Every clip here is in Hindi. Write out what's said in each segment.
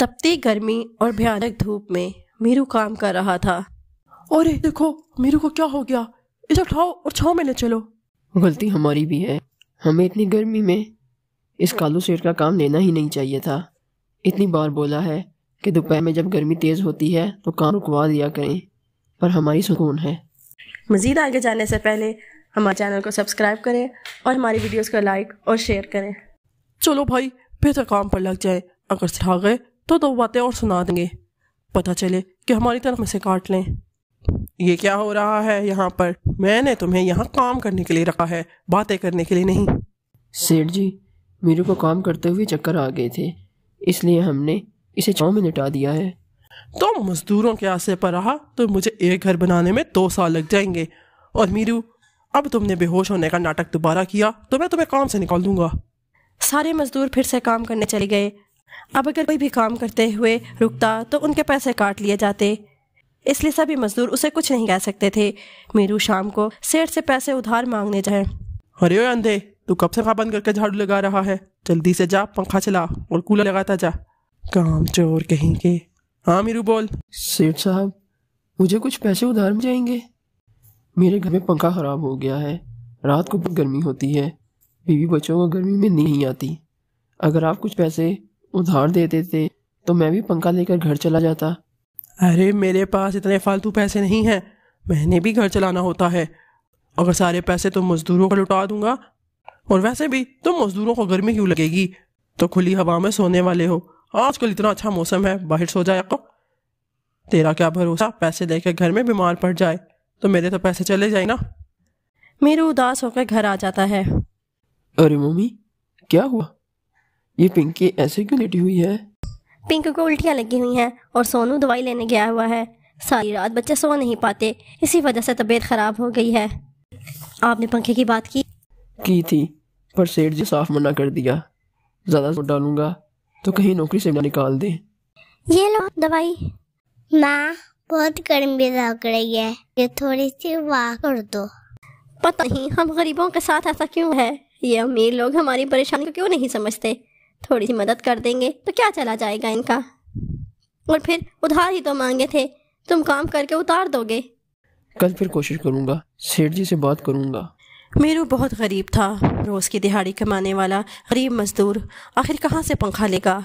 तपती गर्मी और भयानक धूप में मीरू काम कर रहा था अरे देखो मीरू को क्या हो गया इसे उठाओ और छाओ में ले चलो गलती हमारी भी है हमें इतनी गर्मी में इस कालू सेठ का काम लेना ही नहीं चाहिए था इतनी बार बोला है कि दोपहर में जब गर्मी तेज़ होती है तो काम रुकवा दिया करें पर हमारी सुकून है मज़ीद आगे जाने से पहले हमारे चैनल को सब्सक्राइब करें और हमारी वीडियोस को लाइक और शेयर करें चलो भाई बेहतर काम पर लग जाए अगर सिखा गए तो दो बातें और सुना देंगे पता चले कि हमारी तरफ में से काट लें ये क्या हो रहा है यहाँ पर मैंने तुम्हें यहाँ काम करने के लिए रखा है बातें करने के लिए नहीं सेठ जी मेरे को काम करते हुए चक्कर आ गए थे इसलिए हमने इसे चौ में निपटा दिया है तो मजदूरों के आसे पर रहा तो मुझे एक घर बनाने में दो साल लग जाएंगे और मीरू अब तुमने बेहोश होने का नाटक दोबारा किया तो मैं तुम्हें काम से निकाल दूंगा सारे मजदूर फिर से काम करने चले गए अब अगर कोई भी काम करते हुए रुकता तो उनके पैसे काट लिए जाते इसलिए सभी मजदूर उसे कुछ नहीं कह सकते थे मीरू शाम को सेठ से पैसे उधार मांगने जाए अरे अंधे तू कब से बंद करके झाड़ू लगा रहा है जल्दी से जा पंखा चला और कूलर लगाता जा काम चोर कहीं के हाँ मीरू बोल सेठ साहब मुझे कुछ पैसे उधार में जाएंगे मेरे घर में पंखा खराब हो गया है रात को बहुत गर्मी होती है बीवी बच्चों को गर्मी में नहीं आती अगर आप कुछ पैसे उधार दे देते तो मैं भी पंखा लेकर घर चला जाता अरे मेरे पास इतने फालतू पैसे नहीं हैं मैंने भी घर चलाना होता है अगर सारे पैसे तो मजदूरों को लुटा दूंगा और वैसे भी तुम तो मजदूरों को गर्मी क्यों लगेगी तो खुली हवा में सोने वाले हो आजकल इतना अच्छा मौसम है बाहर सो जाए को तो। तेरा क्या भरोसा पैसे देकर घर में बीमार पड़ जाए तो मेरे तो पैसे चले जाए ना मेरे उदास होकर घर आ जाता है अरे मम्मी क्या हुआ ये पिंकी ऐसे क्यों लेटी हुई है पिंक को उल्टियाँ लगी हुई हैं और सोनू दवाई लेने गया हुआ है सारी रात बच्चे सो नहीं पाते इसी वजह से तबीयत खराब हो गई है आपने पंखे की बात की की थी पर सेठ जी साफ मना कर दिया ज़्यादा जोर डालूंगा तो कहीं नौकरी से निकाल दे ये लो दवाई माँ बहुत गर्मी लग रही है ये थोड़ी सी वाह कर दो पता नहीं हम गरीबों के साथ ऐसा क्यों है ये अमीर लोग हमारी परेशानी को क्यों नहीं समझते थोड़ी सी मदद कर देंगे तो क्या चला जाएगा इनका और फिर उधार ही तो मांगे थे तुम काम करके उतार दोगे कल फिर कोशिश करूँगा सेठ जी से बात करूँगा मेरू बहुत गरीब था रोज़ की दिहाड़ी कमाने वाला गरीब मजदूर आखिर कहाँ से पंखा लेगा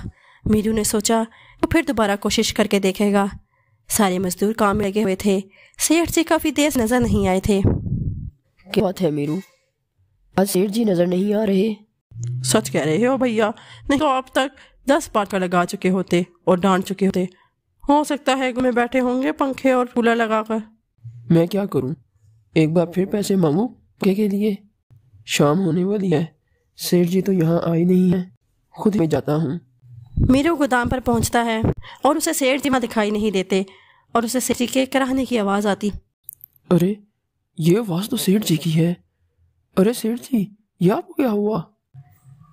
मीरू ने सोचा तो फिर दोबारा कोशिश करके देखेगा सारे मजदूर काम में लगे हुए थे सेठ जी काफ़ी देर नज़र नहीं आए थे क्या बात है मीरू आज सेठ जी नज़र नहीं आ रहे सच कह रहे हो भैया नहीं तो अब तक दस बार का लगा चुके होते और डांट चुके होते हो सकता है में बैठे होंगे पंखे और कूलर लगाकर मैं क्या करूं? एक बार फिर पैसे मांगू के, के लिए शाम होने वाली है सेठ जी तो यहाँ आई नहीं है खुद में जाता हूँ मीरू गोदाम पर पहुँचता है और उसे सेठ जी माँ दिखाई नहीं देते और उसे सेठ जी के कराहने की आवाज़ आती अरे ये आवाज़ तो सेठ जी की है अरे सेठ जी ये आपको तो क्या हुआ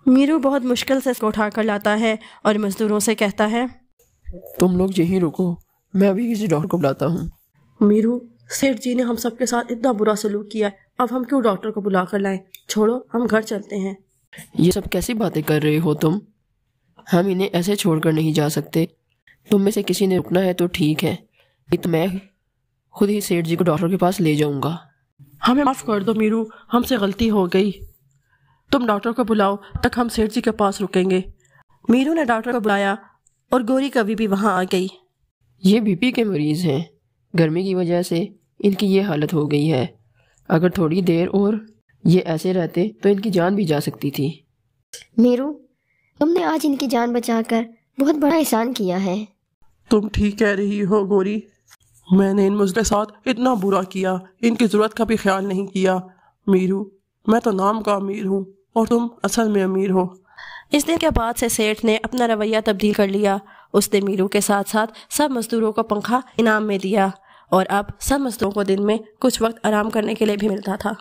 मीरू बहुत मुश्किल से इसको उठा कर लाता है और मजदूरों से कहता है तुम लोग यहीं रुको मैं अभी किसी डॉक्टर को बुलाता हूँ मीरू सेठ जी ने हम सबके साथ इतना बुरा सलूक किया अब हम क्यों डॉक्टर को बुला कर लाएं छोड़ो हम घर चलते हैं ये सब कैसी बातें कर रहे हो तुम हम इन्हें ऐसे छोड़कर नहीं जा सकते तुम में से किसी ने रुकना है तो ठीक है नहीं तो मैं खुद ही सेठ जी को डॉक्टर के पास ले जाऊंगा हमें माफ़ कर दो मीरू हमसे गलती हो गई तुम डॉक्टर को बुलाओ तक हम सेठ जी के पास रुकेंगे मीरू ने डॉक्टर को बुलाया और गौरी का भी वहाँ आ गई ये बीपी के मरीज़ हैं गर्मी की वजह से इनकी ये हालत हो गई है अगर थोड़ी देर और ये ऐसे रहते तो इनकी जान भी जा सकती थी मीरू तुमने आज इनकी जान बचाकर बहुत बड़ा एहसान किया है तुम ठीक कह रही हो गोरी मैंने इन मुझके साथ इतना बुरा किया इनकी ज़रूरत का भी ख्याल नहीं किया मीरू मैं तो नाम का अमीर हूँ और तुम असल में अमीर हो इस दिन के बाद से सेठ ने अपना रवैया तब्दील कर लिया उसने मीरू के साथ साथ सब मजदूरों को पंखा इनाम में दिया और अब सब मजदूरों को दिन में कुछ वक्त आराम करने के लिए भी मिलता था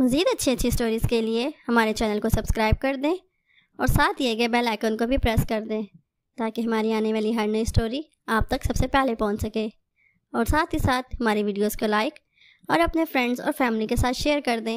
मज़ीद अच्छी अच्छी स्टोरीज़ के लिए हमारे चैनल को सब्सक्राइब कर दें और साथ दिए गए बेल आइकन को भी प्रेस कर दें ताकि हमारी आने वाली हर नई स्टोरी आप तक सबसे पहले पहुंच सके और साथ ही साथ हमारी वीडियोस को लाइक और अपने फ्रेंड्स और फैमिली के साथ शेयर कर दें